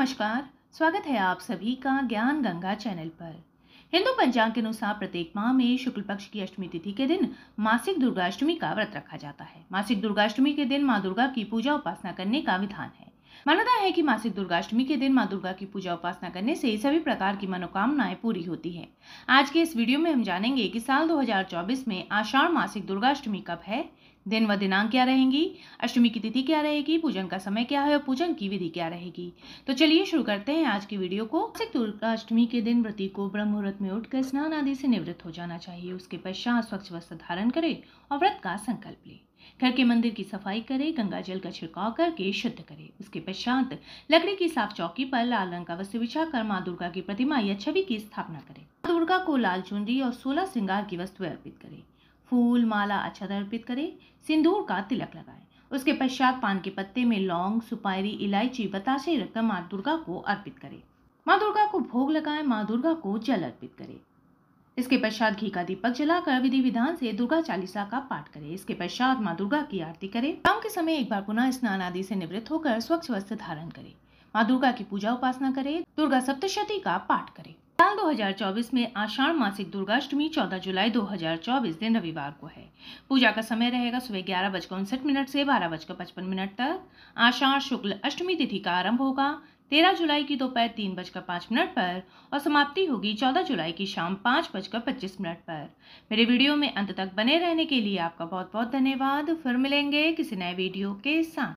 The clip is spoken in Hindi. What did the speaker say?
नमस्कार स्वागत है आप सभी का ज्ञान गंगा चैनल पर हिंदू पंचांग के अनुसार प्रत्येक माह में शुक्ल पक्ष की अष्टमी तिथि के दिन मासिक दुर्गाष्टमी का व्रत रखा जाता है मासिक दुर्गाष्टमी के दिन माँ दुर्गा की पूजा उपासना करने का विधान है मान्यता है कि मासिक दुर्गाष्टमी के दिन माँ दुर्गा की पूजा उपासना करने से सभी प्रकार की मनोकामनाएं पूरी होती है आज के इस वीडियो में हम जानेंगे कि साल 2024 में आषाढ़ मासिक दुर्गाष्टमी कब है दिन व दिनांक क्या रहेंगी अष्टमी की तिथि क्या रहेगी पूजन का समय क्या है और पूजन की विधि क्या रहेगी तो चलिए शुरू करते हैं आज की वीडियो को अष्टमी के दिन व्रति को ब्रह्म मुहूर्त में उठकर स्नान आदि से निवृत्त हो जाना चाहिए उसके पश्चात स्वच्छ वस्त्र धारण करें और व्रत का संकल्प लें घर के मंदिर की सफाई करें गंगा जल का छिड़काव करके शुद्ध करें उसके पश्चात लकड़ी की साफ चौकी पर लाल रंग का वस्त्र कर माँ दुर्गा की प्रतिमा या छवि की स्थापना करें माँ दुर्गा को लाल चुनरी और सोलह श्रृंगार की वस्तु अर्पित करें फूल माला अच्छा अर्पित करें सिंदूर का तिलक लगाएं उसके पश्चात पान के पत्ते में लौंग सुपारी इलायची बताशे रखकर माँ दुर्गा को अर्पित करें माँ दुर्गा को भोग लगाएं माँ दुर्गा को जल अर्पित करें इसके पश्चात घी का दीपक जलाकर विधि विधान से दुर्गा चालीसा का पाठ करें इसके पश्चात माँ दुर्गा की आरती करें शाम के समय एक बार पुनः स्नान आदि से निवृत्त होकर स्वच्छ वस्त्र धारण करें माँ दुर्गा की पूजा उपासना करें दुर्गा सप्तशती का पाठ करें साल 2024 में आषाढ़ मासिक दुर्गाष्टमी 14 जुलाई 2024 दिन रविवार को है पूजा का समय रहेगा सुबह ग्यारह बजकर उनसठ मिनट से बारह बजकर पचपन मिनट तक आषाढ़ शुक्ल अष्टमी तिथि का आरंभ होगा तेरह जुलाई की दोपहर तीन बजकर पाँच मिनट पर और समाप्ति होगी चौदह जुलाई की शाम पाँच बजकर पच्चीस मिनट पर मेरे वीडियो में अंत तक बने रहने के लिए आपका बहुत बहुत धन्यवाद फिर मिलेंगे किसी नए वीडियो के साथ